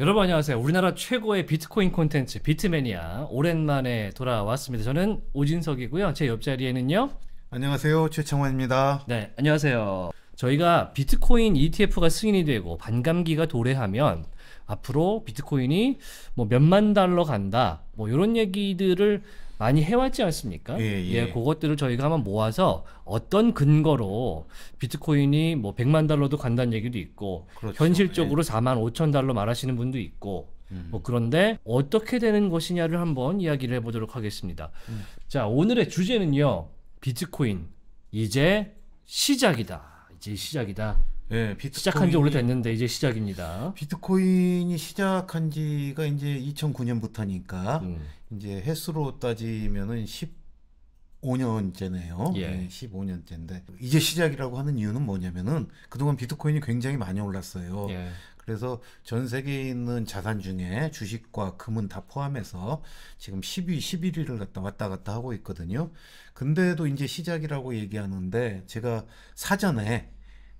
여러분 안녕하세요. 우리나라 최고의 비트코인 콘텐츠 비트매니아 오랜만에 돌아왔습니다. 저는 오진석이고요. 제 옆자리에는요. 안녕하세요. 최창원입니다 네, 안녕하세요. 저희가 비트코인 ETF가 승인이 되고 반감기가 도래하면 앞으로 비트코인이 뭐 몇만 달러 간다. 뭐 이런 얘기들을 많이 해왔지 않습니까? 예, 예. 예, 그것들을 저희가 한번 모아서 어떤 근거로 비트코인이 뭐 100만 달러도 간다는 얘기도 있고 그렇죠. 현실적으로 예. 4만 5천 달러 말하시는 분도 있고 음. 뭐 그런데 어떻게 되는 것이냐를 한번 이야기를 해보도록 하겠습니다. 음. 자 오늘의 주제는요 비트코인 이제 시작이다. 이제 시작이다. 예, 비트코인이, 시작한 지 오래됐는데 이제 시작입니다. 비트코인이 시작한 지가 이제 2009년부터니까 음. 이제 횟수로 따지면은 15년째네요. 예. 네, 15년째인데 이제 시작이라고 하는 이유는 뭐냐면은 그동안 비트코인이 굉장히 많이 올랐어요. 예. 그래서 전 세계에 있는 자산 중에 주식과 금은 다 포함해서 지금 10위, 11위를 갔다 왔다 갔다 하고 있거든요. 근데도 이제 시작이라고 얘기하는데 제가 사전에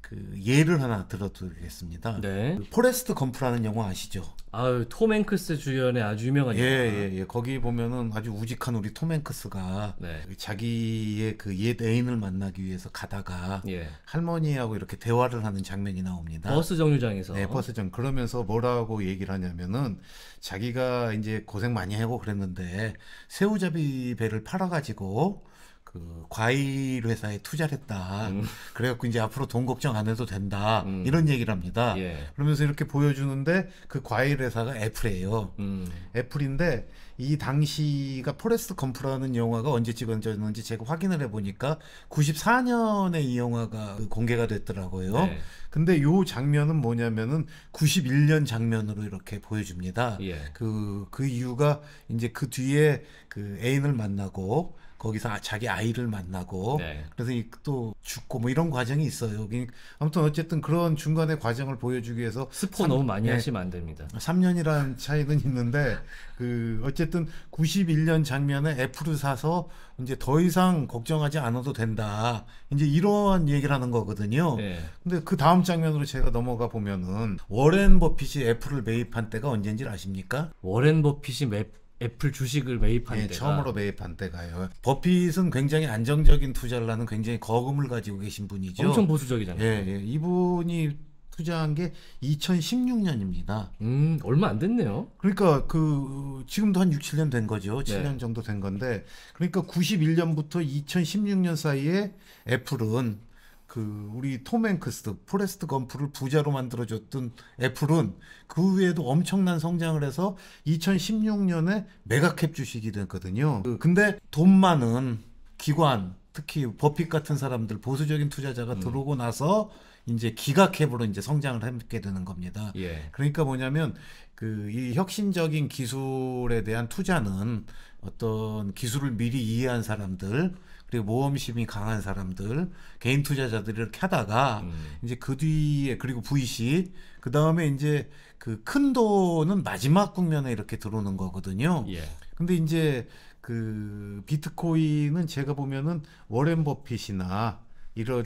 그 예를 하나 들어드리겠습니다. 네. 그 포레스트 검프라는 영화 아시죠? 아유 톰 행크스 주연의 아주 유명한 예, 영화. 예예 예. 거기 보면은 아주 우직한 우리 톰 행크스가 네. 그 자기의 그옛 애인을 만나기 위해서 가다가 예. 할머니하고 이렇게 대화를 하는 장면이 나옵니다. 버스 정류장에서. 네 버스 정. 그러면서 뭐라고 얘기를 하냐면은 자기가 이제 고생 많이 하고 그랬는데 새우잡이 배를 팔아가지고 그 과일 회사에 투자를 했다. 음. 그래갖고 이제 앞으로 돈 걱정 안 해도 된다. 음. 이런 얘기를 합니다. 예. 그러면서 이렇게 보여주는데 그 과일 회사가 애플이에요. 음. 애플인데 이 당시가 포레스트 검프라는 영화가 언제 찍었는지 제가 확인을 해보니까 94년에 이 영화가 그 공개가 됐더라고요. 네. 근데 요 장면은 뭐냐면은 91년 장면으로 이렇게 보여줍니다. 그그 예. 그, 그 이유가 이제 그 뒤에 그 애인을 만나고 거기서 아, 자기 아이를 만나고 네. 그래서 또 죽고 뭐 이런 과정이 있어요. 그러니까 아무튼 어쨌든 그런 중간의 과정을 보여주기 위해서 스포 3, 너무 많이 네, 하시면 안 됩니다. 3년이라는 차이는 있는데 그 어쨌든 91년 장면에 애플을 사서 이제 더 이상 걱정하지 않아도 된다. 이제 이러한 얘기를 하는 거거든요. 네. 근데 그 다음 장면으로 제가 넘어가 보면은 워렌 버핏이 애플을 매입한 때가 언젠인지 아십니까? 워렌 버핏이 맵 애플 주식을 매입한 예, 때가 처음으로 매입한 때가요. 버핏은 굉장히 안정적인 투자를 는 굉장히 거금을 가지고 계신 분이죠. 엄청 보수적이잖아요. 예, 예. 이분이 투자한 게 2016년입니다. 음, 얼마 안 됐네요. 그러니까 그 지금도 한 6, 7년 된 거죠. 7년 네. 정도 된 건데 그러니까 91년부터 2016년 사이에 애플은 그 우리 톰 행크스, 포레스트 건프를 부자로 만들어줬던 애플은 그 외에도 엄청난 성장을 해서 2016년에 메가캡 주식이 됐거든요. 근데 돈 많은 기관, 특히 버핏 같은 사람들, 보수적인 투자자가 음. 들어오고 나서 이제 기각해보로 이제 성장을 하게 되는 겁니다. 예. 그러니까 뭐냐면 그 이 혁신적인 기술에 대한 투자는 어떤 기술을 미리 이해한 사람들 그리고 모험심이 강한 사람들 개인 투자자들이 이렇게 하다가 음. 이제 그 뒤에 그리고 VC 그 다음에 이제 그 큰 돈은 마지막 국면에 이렇게 들어오는 거거든요. 예. 근데 이제 그 비트코인은 제가 보면은 워렌 버핏이나 이런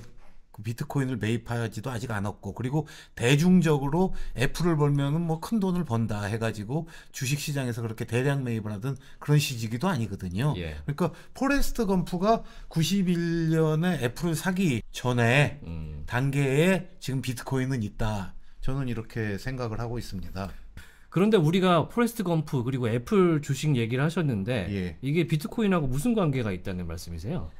그 비트코인을 매입하지도 아직 않았고 그리고 대중적으로 애플을 벌면은 뭐 큰 돈을 번다 해가지고 주식 시장에서 그렇게 대량 매입을 하던 그런 시기도 기 아니거든요. 예. 그러니까 포레스트 검프가 91년에 애플을 사기 전에 음. 단계에 지금 비트코인은 있다. 저는 이렇게 생각을 하고 있습니다. 그런데 우리가 포레스트 검프 그리고 애플 주식 얘기를 하셨는데 예. 이게 비트코인하고 무슨 관계가 있다는 말씀이세요?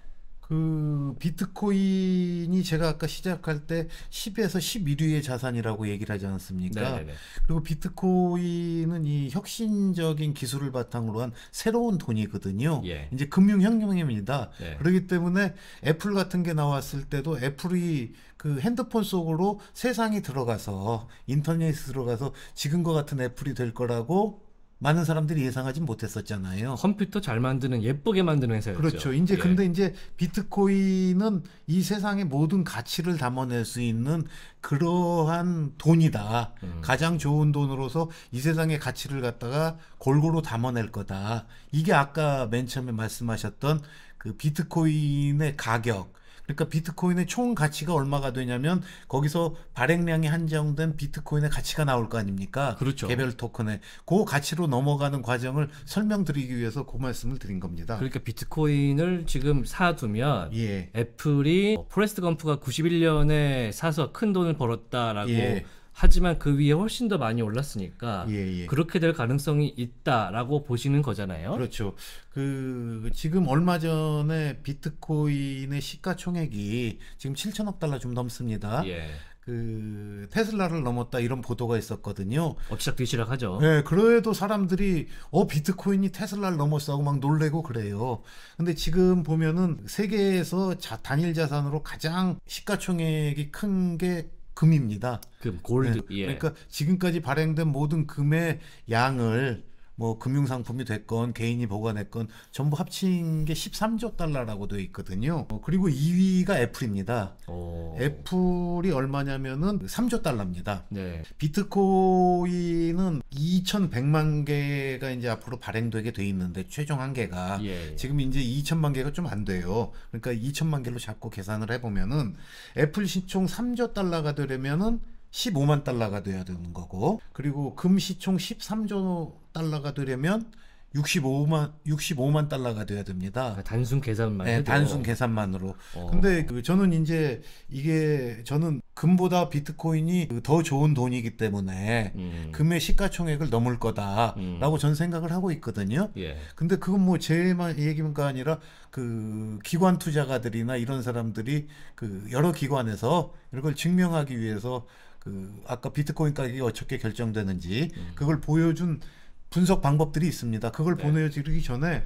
그 비트코인이 제가 아까 시작할 때 10에서 11위의 자산이라고 얘기를 하지 않습니까? 았 네네네. 그리고 비트코인은 이 혁신적인 기술을 바탕으로 한 새로운 돈이거든요. 예. 이제 금융 혁명입니다. 예. 네. 그렇기 때문에 애플 같은 게 나왔을 때도 애플이 그 핸드폰 속으로 세상이 들어가서 인터넷이 들어가서 지금과 같은 애플이 될 거라고 많은 사람들이 예상하지 못했었잖아요. 컴퓨터 잘 만드는 예쁘게 만드는 회사였죠. 그렇죠. 이제 예. 근데 이제 비트코인은 이 세상의 모든 가치를 담아낼 수 있는 그러한 돈이다. 음. 가장 좋은 돈으로서 이 세상의 가치를 갖다가 골고루 담아낼 거다. 이게 아까 맨 처음에 말씀하셨던 그 비트코인의 가격 그러니까 비트코인의 총 가치가 얼마가 되냐면 거기서 발행량이 한정된 비트코인의 가치가 나올 거 아닙니까? 그렇죠. 개별 토큰의 그 가치로 넘어가는 과정을 설명드리기 위해서 그 말씀을 드린 겁니다. 그러니까 비트코인을 지금 사두면 예. 애플이 뭐 포레스트 검프가 91년에 사서 큰 돈을 벌었다라고 예. 하지만 그 위에 훨씬 더 많이 올랐으니까 예, 예. 그렇게 될 가능성이 있다라고 보시는 거잖아요. 그렇죠. 그 지금 얼마 전에 비트코인의 시가총액이 지금 7천억 달러 좀 넘습니다. 예. 그 테슬라를 넘었다 이런 보도가 있었거든요. 엎치락뒤치락하죠. 네, 그래도 사람들이 어 비트코인이 테슬라를 넘었어 고막 놀래고 그래요. 근데 지금 보면은 세계에서 자, 단일 자산으로 가장 시가총액이 큰게 금입니다. 금 골드. 네. 예. 그러니까 지금까지 발행된 모든 금의 양을 뭐 금융 상품이 됐건 개인이 보관했건 전부 합친 게 13조 달러라고 되어 있거든요. 어, 그리고 2위가 애플입니다. 오. 어. 애플이 얼마냐면은 3조 달러입니다. 네. 비트코인은 2,100만 개가 이제 앞으로 발행되게 돼 있는데 최종 한계가 예, 예. 지금 이제 2 0 0 0만 개가 좀 안 돼요. 그러니까 2 0 0 0만 개로 잡고 계산을 해보면은 애플 시총 3조 달러가 되려면은 15만 달러가 돼야 되는 거고 그리고 금시총 13조 달러가 되려면 65만 65만 달러가 돼야 됩니다. 그러니까 단순 계산만 네, 단순 계산만으로. 어. 근데 그 저는 이제 이게 저는 금보다 비트코인이 그 더 좋은 돈이기 때문에 음. 금의 시가총액을 넘을 거다라고 음. 전 생각을 하고 있거든요. 예. 근데 그건 뭐 제만 얘기가 아니라 그 기관 투자가들이나 이런 사람들이 그 여러 기관에서 이걸 증명하기 위해서 그 아까 비트코인 가격이 어떻게 결정되는지 음. 그걸 보여준 분석 방법들이 있습니다. 그걸 네. 보내드리기 전에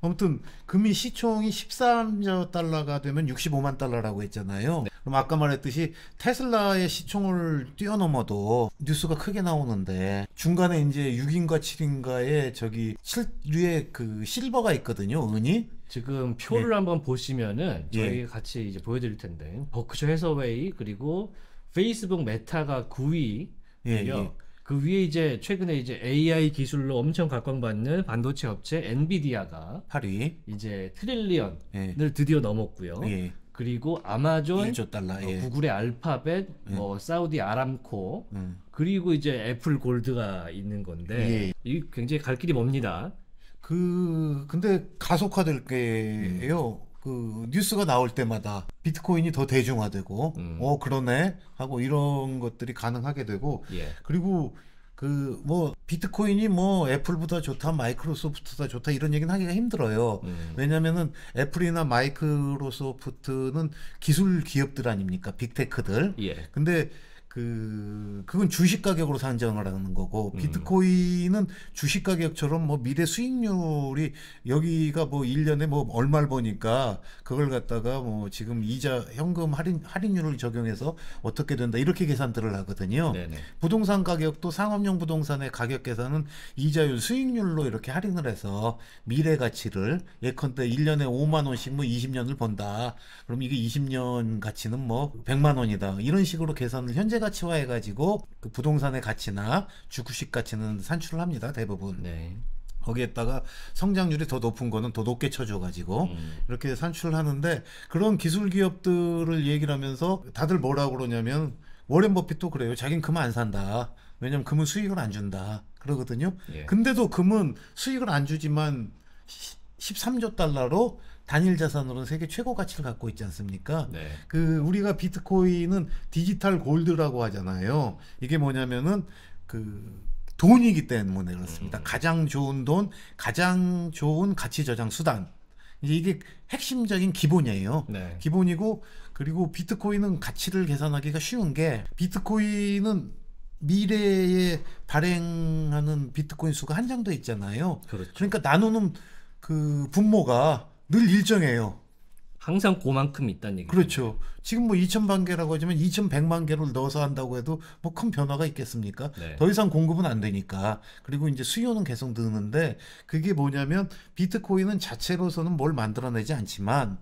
아무튼 금이 시총이 13조 달러가 되면 65만 달러라고 했잖아요. 네. 그럼 아까 말했듯이 테슬라의 시총을 뛰어넘어도 뉴스가 크게 나오는데 중간에 이제 6인과 7인가에 저기 7류의 그 실버가 있거든요. 은이 지금 표를 예. 한번 보시면은 저희 예. 같이 이제 보여드릴 텐데 버크셔 해서웨이 그리고 페이스북 메타가 9위예요그 예. 위에 이제 최근에 이제 AI 기술로 엄청 각광받는 반도체 업체 엔비디아가 8위 이제 트릴리언을 예. 드디어 넘었고요. 예. 그리고 아마존, 달러, 어, 예. 어, 구글의 알파벳, 예. 뭐 사우디 아람코, 음. 그리고 이제 애플 골드가 있는 건데 예. 이 굉장히 갈 길이 멉니다. 그 근데 가속화될 음. 게예요. 음. 그 뉴스가 나올 때마다 비트코인이 더 대중화되고 음. 어 그러네 하고 이런 것들이 가능하게 되고 예. 그리고 그 뭐 비트코인이 뭐 애플보다 좋다 마이크로소프트다 좋다 이런 얘기는 하기가 힘들어요. 음. 왜냐면은 애플이나 마이크로소프트는 기술 기업들 아닙니까? 빅테크들. 예. 근데 그 그건 주식 가격으로 산정을 하는 거고 음. 비트코인은 주식 가격처럼 뭐 미래 수익률이 여기가 뭐 1년에 뭐 얼마를 보니까 그걸 갖다가 뭐 지금 이자 현금 할인 할인율을 적용해서 어떻게 된다 이렇게 계산들을 하거든요. 네네. 부동산 가격도 상업용 부동산의 가격 계산은 이자율 수익률로 이렇게 할인을 해서 미래 가치를 예컨대 1년에 5만 원씩 뭐 20년을 번다. 그럼 이게 20년 가치는 뭐 100만 원이다. 이런 식으로 계산을 현재 최가치화해가지고 그 부동산의 가치나 주식 가치는 산출을 합니다 대부분. 네. 거기에다가 성장률이 더 높은 거는 더 높게 쳐줘가지고 음. 이렇게 산출을 하는데 그런 기술 기업들을 얘기를 하면서 다들 뭐라고 그러냐면 워렌 버핏도 그래요. 자긴는 금은 안 산다. 왜냐면 금은 수익을 안 준다. 그러거든요. 예. 근데도 금은 수익을 안 주지만 13조 달러로 단일 자산으로는 세계 최고 가치를 갖고 있지 않습니까? 네. 그 우리가 비트코인은 디지털 골드라고 하잖아요. 이게 뭐냐면은 그 돈이기 때문에 그렇습니다. 음. 가장 좋은 돈, 가장 좋은 가치 저장 수단. 이게 핵심적인 기본이에요. 네. 기본이고 그리고 비트코인은 가치를 계산하기가 쉬운 게 비트코인은 미래에 발행하는 비트코인 수가 한정돼 있잖아요. 그렇죠. 그러니까 나누는 그 분모가 늘 일정해요. 항상 그만큼 있다는 얘기. 그렇죠. 지금 뭐 2천만 개라고 하지만 2,100만 개를 넣어서 한다고 해도 뭐 큰 변화가 있겠습니까? 네. 더 이상 공급은 안 되니까. 그리고 이제 수요는 계속 드는데 그게 뭐냐면 비트코인은 자체로서는 뭘 만들어내지 않지만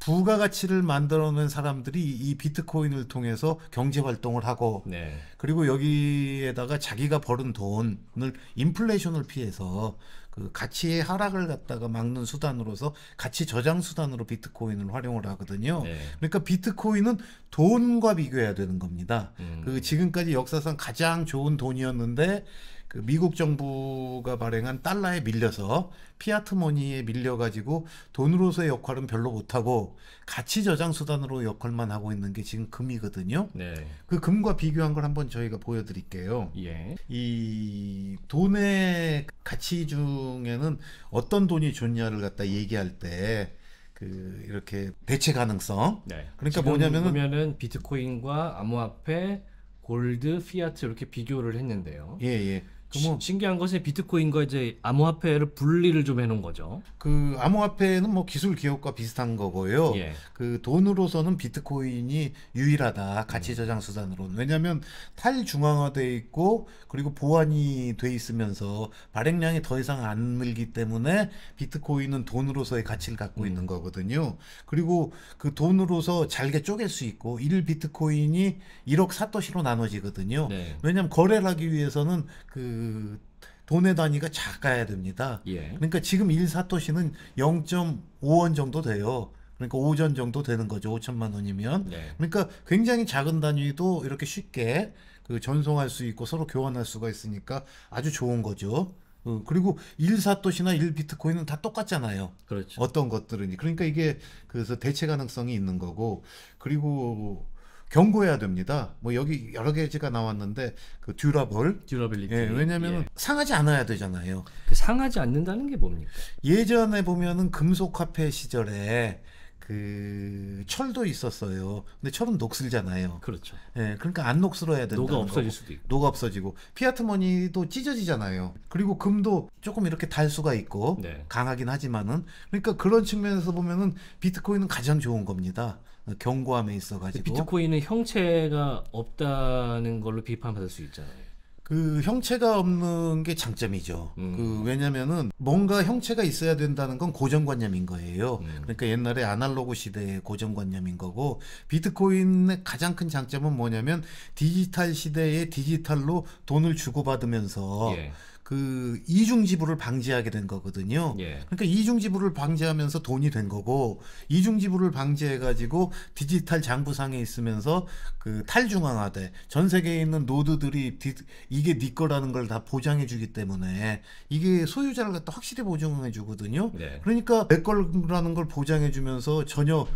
부가가치를 만들어낸 사람들이 이 비트코인을 통해서 경제 활동을 하고 네. 그리고 여기에다가 자기가 벌은 돈을 인플레이션을 피해서 그 가치의 하락을 갖다가 막는 수단으로서 가치 저장 수단으로 비트코인을 활용을 하거든요. 네. 그러니까 비트코인 비트코인은 돈과 비교해야 되는 겁니다. 음. 그 지금까지 역사상 가장 좋은 돈이었는데 그 미국 정부가 발행한 달러에 밀려서 피아트 머니에 밀려 가지고 돈으로서의 역할은 별로 못 하고 가치 저장 수단으로 역할만 하고 있는 게 지금 금이거든요. 네. 그 금과 비교한 걸 한번 저희가 보여 드릴게요. 예. 이 돈의 가치 중에는 어떤 돈이 좋냐를 갖다 얘기할 때그 이렇게 대체 가능성. 네. 그러니까 뭐냐면은 보면은 비트코인과 암호화폐, 골드, 피아트 이렇게 비교를 했는데요. 예, 예. 그럼 러 뭐 신기한 것은 비트코인과 이제 암호화폐를 분리를 좀 해놓은 거죠. 그 암호화폐는 뭐 기술 기업과 비슷한 거고요. 예. 그 돈으로서는 비트코인이 유일하다 가치 음. 저장 수단으로는 왜냐하면 탈중앙화돼 있고 그리고 보완이 돼 있으면서 발행량이 더 이상 안 늘기 때문에 비트코인은 돈으로서의 가치를 갖고 음. 있는 거거든요. 그리고 그 돈으로서 잘게 쪼갤 수 있고 1 비트코인이 1억 사토시로 나눠지거든요. 네. 왜냐하면 거래를 하기 위해서는 그그 돈의 단위가 작아야 됩니다. 예. 그러니까 지금 1사토시는 0.5원 정도 돼요. 그러니까 5전 정도 되는 거죠. 5천만 원이면. 네. 그러니까 굉장히 작은 단위도 이렇게 쉽게 그 전송할 수 있고 서로 교환할 수가 있으니까 아주 좋은 거죠. 어, 그리고 1사토시나 1비트코인은 다 똑같잖아요. 그렇죠. 어떤 것들은. 그러니까 이게 그래서 대체 가능성이 있는 거고 그리고 경고해야 됩니다. 뭐 여기 여러 개가 지 나왔는데 그 듀라블, 듀라빌리티. 예, 왜냐하면 예. 상하지 않아야 되잖아요. 그 상하지 않는다는 게 뭡니까? 예전에 보면은 금속 화폐 시절에 그 철도 있었어요. 근데 철은 녹슬잖아요. 그렇죠. 예, 그러니까 안 녹슬어야 된다. 녹아 없어질 수도 있고. 녹아 없어지고 피아트머니도 찢어지잖아요. 그리고 금도 조금 이렇게 달 수가 있고 네. 강하긴 하지만은 그러니까 그런 측면에서 보면은 비트코인은 가장 좋은 겁니다. 경고함에 있어가지고 비트코인은 형체가 없다는 걸로 비판받을 수 있잖아요. 그 형체가 없는 게 장점이죠. 음. 그 왜냐면은 뭔가 형체가 있어야 된다는 건 고정관념인 거예요. 음. 그러니까 옛날에 아날로그 시대의 고정관념인 거고 비트코인의 가장 큰 장점은 뭐냐면 디지털 시대에 디지털로 돈을 주고받으면서 예. 그 이중 지불을 방지하게 된 거거든요. 예. 그러니까 이중 지불을 방지하면서 돈이 된 거고 이중 지불을 방지해 가지고 디지털 장부상에 있으면서 그 탈중앙화돼 전 세계에 있는 노드들이 디, 이게 네 거라는 걸 다 보장해 주기 때문에 이게 소유자를 갖다 확실히 보증해 주거든요. 네. 그러니까 내 거라는 걸 보장해 주면서 전혀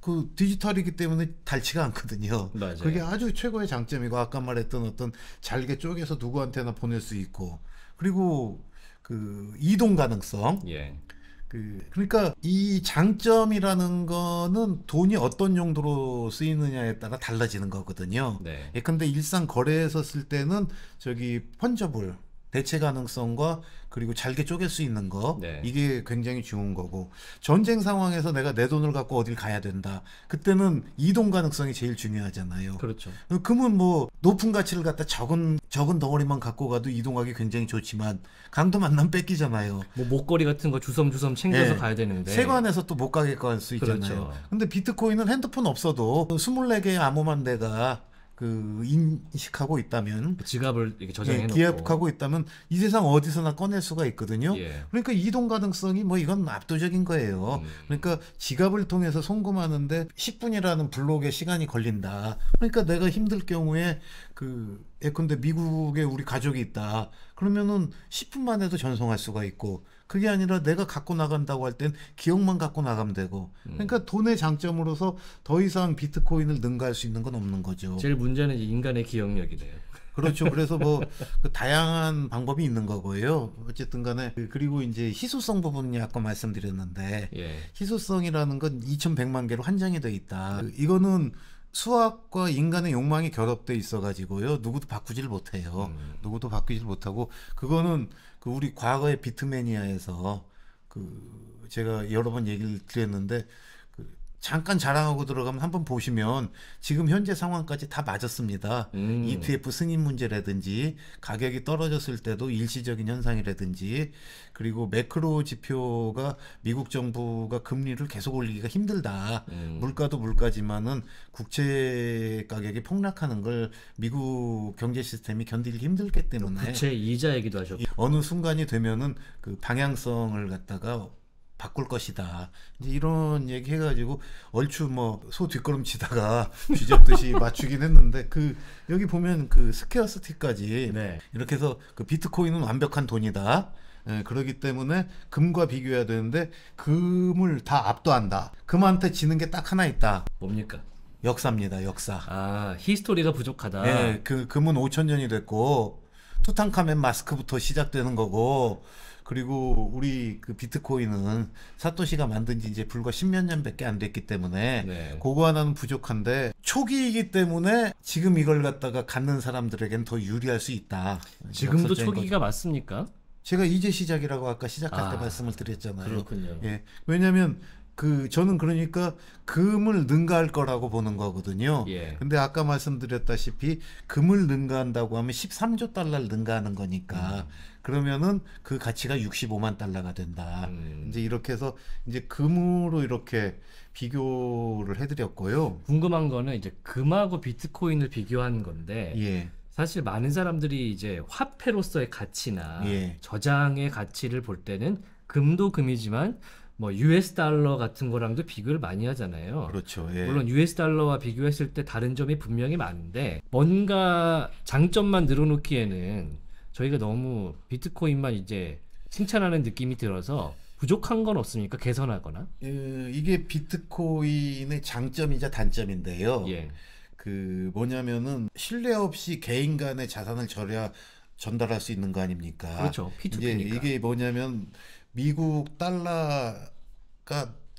그 디지털이기 때문에 닳지가 않거든요. 맞아요. 그게 아주 최고의 장점이고 아까 말했던 어떤 잘게 쪼개서 누구한테나 보낼 수 있고 그리고 그 이동 가능성. 예. 그 그러니까 이 장점이라는 거는 돈이 어떤 용도로 쓰이느냐에 따라 달라지는 거거든요. 네. 예, 근데 일상 거래에서 쓸 때는 저기 펀저블 대체 가능성과 그리고 잘게 쪼갤 수 있는 거 네. 이게 굉장히 좋은 거고 전쟁 상황에서 내가 내 돈을 갖고 어딜 가야 된다 그때는 이동 가능성이 제일 중요하잖아요 그렇죠 금은 뭐 높은 가치를 갖다 적은 적은 덩어리만 갖고 가도 이동하기 굉장히 좋지만 강도 만남 뺏기잖아요 뭐 목걸이 같은 거 주섬주섬 챙겨서 네. 가야 되는데 세관에서 또 못 가게 갈수 있잖아요 그렇죠. 근데 비트코인은 핸드폰 없어도 24개의 암호만 내가 그 인식하고 있다면 그 지갑을 이렇게 저장해 예, 놓고 예, 기억하고 있다면 이 세상 어디서나 꺼낼 수가 있거든요. 예. 그러니까 이동 가능성이 뭐 이건 압도적인 거예요. 음. 그러니까 지갑을 통해서 송금하는데 10분이라는 블록의 시간이 걸린다. 그러니까 내가 힘들 경우에 그 예컨대 미국에 우리 가족이 있다. 그러면은 10분 만에도 전송할 수가 있고 그게 아니라 내가 갖고 나간다고 할 땐 기억만 갖고 나가면 되고 음. 그러니까 돈의 장점으로서 더 이상 비트코인을 능가할 수 있는 건 없는 거죠. 제일 문제는 인간의 기억력이네요. 그렇죠. 그래서 뭐그 다양한 방법이 있는 거고요. 어쨌든 간에 그리고 이제 희소성 부분이 아까 말씀드렸는데 예. 희소성이라는 건 2100만 개로 한정이 돼 있다. 이거는 수학과 인간의 욕망이 결합돼 있어가지고요. 누구도 바꾸질 못해요. 음. 누구도 바꾸질 못하고 그거는 그 우리 과거의 비트매니아에서 그 제가 여러 번 얘기를 드렸는데 잠깐 자랑하고 들어가면 한번 보시면 지금 현재 상황까지 다 맞았습니다. 음. ETF 승인 문제라든지 가격이 떨어졌을 때도 일시적인 현상이라든지 그리고 매크로 지표가 미국 정부가 금리를 계속 올리기가 힘들다. 음. 물가도 물가지만은 국채 가격이 폭락하는 걸 미국 경제 시스템이 견디기 힘들기 때문에 국채 이자 얘기도 하셨고 어느 순간이 되면은 그 방향성을 갖다가 바꿀 것이다. 이제 이런 얘기 해가지고 얼추 뭐 소 뒷걸음치다가 뒤접듯이 맞추긴 했는데 그 여기 보면 그 스퀘어스티까지 네. 이렇게 해서 그 비트코인은 완벽한 돈이다. 예, 그러기 때문에 금과 비교해야 되는데 금을 다 압도한다. 금한테 지는 게 딱 하나 있다. 뭡니까? 역사입니다. 역사. 아 히스토리가 부족하다. 예, 그 금은 5천 년이 됐고 투탕카멘 마스크부터 시작되는 거고 그리고 우리 그 비트코인은 사토시가 만든 지 이제 불과 십몇 년밖에 안 됐기 때문에 네. 그거 하나는 부족한데 초기이기 때문에 지금 이걸 갖다가 갖는 사람들에겐 더 유리할 수 있다. 지금도 초기가 거죠. 맞습니까? 제가 이제 시작이라고 아까 시작할 아, 때 말씀을 드렸잖아요. 그렇군요. 예. 왜냐하면 그 저는 그러니까 금을 능가할 거라고 보는 거거든요. 예. 근데 아까 말씀드렸다시피 금을 능가한다고 하면 13조 달러를 능가하는 거니까 음. 그러면은 그 가치가 65만 달러가 된다. 음. 이제 이렇게 해서 이제 금으로 이렇게 비교를 해드렸고요. 궁금한 거는 이제 금하고 비트코인을 비교한 건데 예. 사실 많은 사람들이 이제 화폐로서의 가치나 예. 저장의 가치를 볼 때는 금도 금이지만 뭐 US 달러 같은 거랑도 비교를 많이 하잖아요. 그렇죠. 예. 물론 US 달러와 비교했을 때 다른 점이 분명히 많은데 뭔가 장점만 늘어놓기에는 저희가 너무 비트코인만 이제 칭찬하는 느낌이 들어서 부족한 건 없습니까? 개선하거나? 예, 이게 비트코인의 장점이자 단점인데요. 예. 그 뭐냐면은 신뢰 없이 개인 간의 자산을 절야 전달할 수 있는 거 아닙니까? 그렇죠. p 2 p 이게 뭐냐면 미국 달러가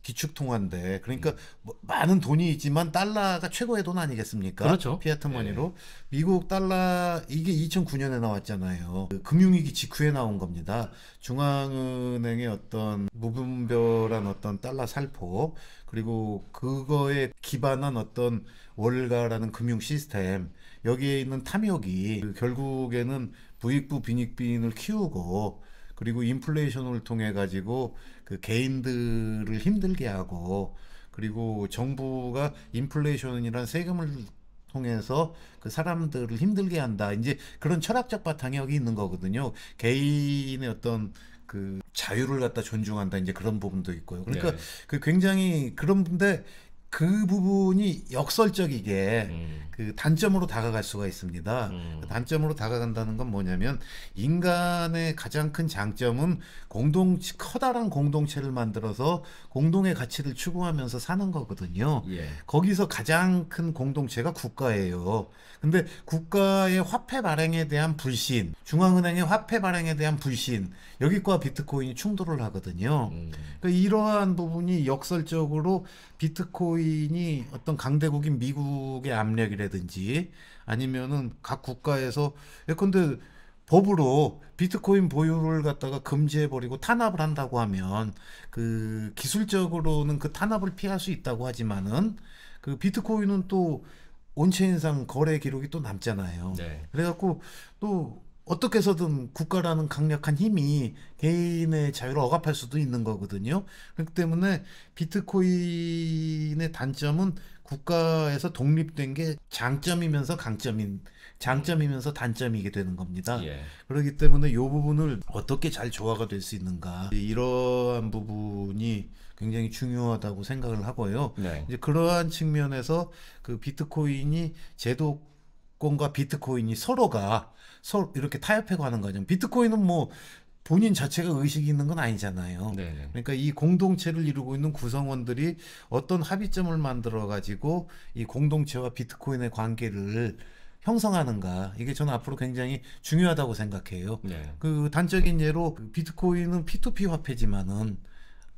기축통화인데 그러니까 뭐 많은 돈이 있지만 달러가 최고의 돈 아니겠습니까? 그렇죠. 피아트머니로 네. 미국 달러 이게 2009년에 나왔잖아요. 그 금융위기 직후에 나온 겁니다. 중앙은행의 어떤 무분별한 어떤 달러 살포 그리고 그거에 기반한 어떤 월가라는 금융 시스템 여기에 있는 탐욕이 결국에는 부익부 빈익빈을 키우고 그리고 인플레이션을 통해 가지고 그 개인들을 힘들게 하고 그리고 정부가 인플레이션이란 세금을 통해서 그 사람들을 힘들게 한다. 이제 그런 철학적 바탕이 있는 거거든요. 개인의 어떤 그 자유를 갖다 존중한다. 이제 그런 부분도 있고요. 그러니까 네. 그 굉장히 그런 분데 그 부분이 역설적이게 음. 그 단점으로 다가갈 수가 있습니다. 음. 그 단점으로 다가간다는 건 뭐냐면 인간의 가장 큰 장점은 공동 커다란 공동체를 만들어서 공동의 가치를 추구하면서 사는 거거든요. 예. 거기서 가장 큰 공동체가 국가예요. 근데 국가의 화폐 발행에 대한 불신, 중앙은행의 화폐 발행에 대한 불신 여기과 비트코인이 충돌을 하거든요. 음. 그러니까 이러한 부분이 역설적으로 비트코인 비트코인이 어떤 강대국인 미국의 압력이라든지 아니면은 각 국가에서 예컨대 법으로 비트코인 보유를 갖다가 금지해버리고 탄압을 한다고 하면 그 기술적으로는 그 탄압을 피할 수 있다고 하지만은 그 비트코인은 또 온체인상 거래 기록이 또 남잖아요. 네. 그래갖고 또 어떻게 해서든 국가라는 강력한 힘이 개인의 자유를 억압할 수도 있는 거거든요. 그렇기 때문에 비트코인의 단점은 국가에서 독립된 게 장점이면서 강점인 장점이면서 단점이게 되는 겁니다. 예. 그렇기 때문에 이 부분을 어떻게 잘 조화가 될 수 있는가 이러한 부분이 굉장히 중요하다고 생각을 하고요. 네. 이제 그러한 측면에서 그 비트코인이 제도권과 비트코인이 서로가 서로 이렇게 타협해 가는 거죠. 비트코인은 뭐 본인 자체가 의식이 있는 건 아니잖아요. 네네. 그러니까 이 공동체를 이루고 있는 구성원들이 어떤 합의점을 만들어 가지고 이 공동체와 비트코인의 관계를 형성하는가 이게 저는 앞으로 굉장히 중요하다고 생각해요. 네. 그 단적인 예로 비트코인은 P2P 화폐지만은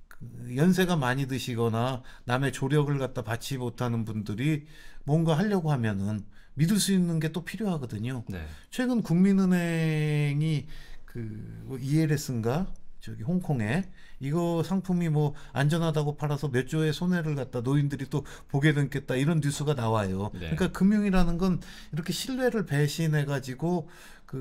그 연세가 많이 드시거나 남의 조력을 갖다 받지 못하는 분들이 뭔가 하려고 하면은 믿을 수 있는 게 또 필요하거든요. 네. 최근 국민은행이 그 뭐 ELS인가 저기 홍콩에 이거 상품이 뭐 안전하다고 팔아서 몇 조의 손해를 갖다 노인들이 또 보게 됐겠다 이런 뉴스가 나와요. 네. 그러니까 금융이라는 건 이렇게 신뢰를 배신해 가지고 그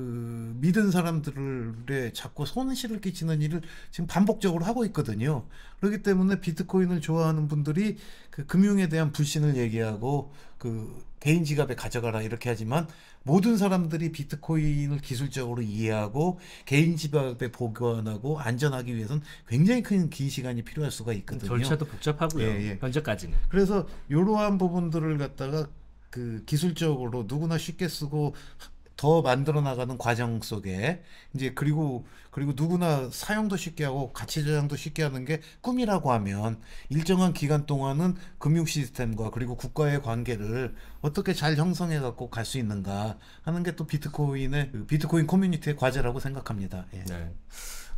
믿은 사람들에 자꾸 손실을 끼치는 일을 지금 반복적으로 하고 있거든요. 그렇기 때문에 비트코인을 좋아하는 분들이 그 금융에 대한 불신을 얘기하고 그 개인 지갑에 가져가라 이렇게 하지만 모든 사람들이 비트코인을 기술적으로 이해하고 개인 지갑에 보관하고 안전하기 위해선 굉장히 큰 긴 시간이 필요할 수가 있거든요. 절차도 복잡하고요. 예, 예. 현재까지는. 그래서 이러한 부분들을 갖다가 그 기술적으로 누구나 쉽게 쓰고 더 만들어 나가는 과정 속에 이제 그리고 그리고 누구나 사용도 쉽게 하고 가치 저장도 쉽게 하는 게 꿈이라고 하면 일정한 기간 동안은 금융 시스템과 그리고 국가의 관계를 어떻게 잘 형성해 갖고 갈 수 있는가 하는 게 또 비트코인의 비트코인 커뮤니티의 과제라고 생각합니다. 예. 네.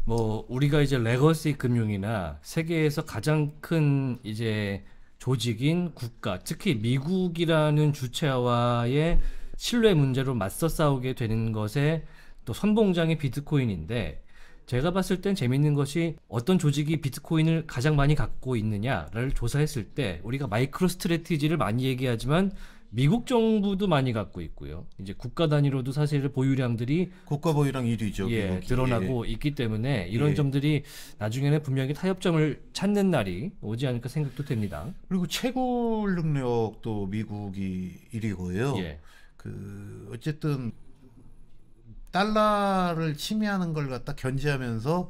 뭐 우리가 이제 레거시 금융이나 세계에서 가장 큰 이제 조직인 국가, 특히 미국이라는 주체와의 신뢰 문제로 맞서 싸우게 되는 것에 또 선봉장이 비트코인인데 제가 봤을 땐 재밌는 것이 어떤 조직이 비트코인을 가장 많이 갖고 있느냐를 조사했을 때 우리가 마이크로 스트레티지를 많이 얘기하지만 미국 정부도 많이 갖고 있고요. 이제 국가 단위로도 사실 보유량들이 국가 보유량 1위죠. 예, 미국이. 드러나고 예. 있기 때문에 이런 예. 점들이 나중에는 분명히 타협점을 찾는 날이 오지 않을까 생각도 됩니다. 그리고 최고 능력도 미국이 1위고요. 예. 그 어쨌든 달러를 침해하는 걸 갖다 견제하면서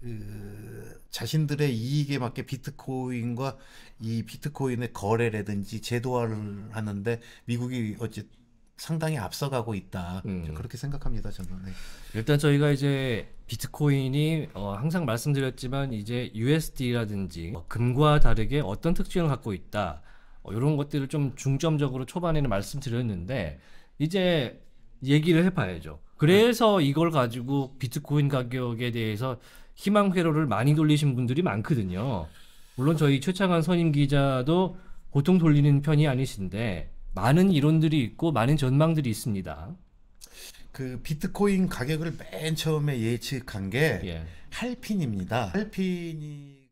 그 자신들의 이익에 맞게 비트코인과 이 비트코인의 거래라든지 제도화를 하는데 미국이 어찌 상당히 앞서가고 있다 음. 그렇게 생각합니다 저는 네. 일단 저희가 이제 비트코인이 어, 항상 말씀드렸지만 이제 USD라든지 뭐 금과 다르게 어떤 특징을 갖고 있다 이런 어, 것들을 좀 중점적으로 초반에는 말씀드렸는데 이제 얘기를 해봐야죠. 그래서 이걸 가지고 비트코인 가격에 대해서 희망 회로를 많이 돌리신 분들이 많거든요. 물론 저희 최창한 선임 기자도 보통 돌리는 편이 아니신데 많은 이론들이 있고 많은 전망들이 있습니다. 그 비트코인 가격을 맨 처음에 예측한 게 예. 할핀입니다. 할핀이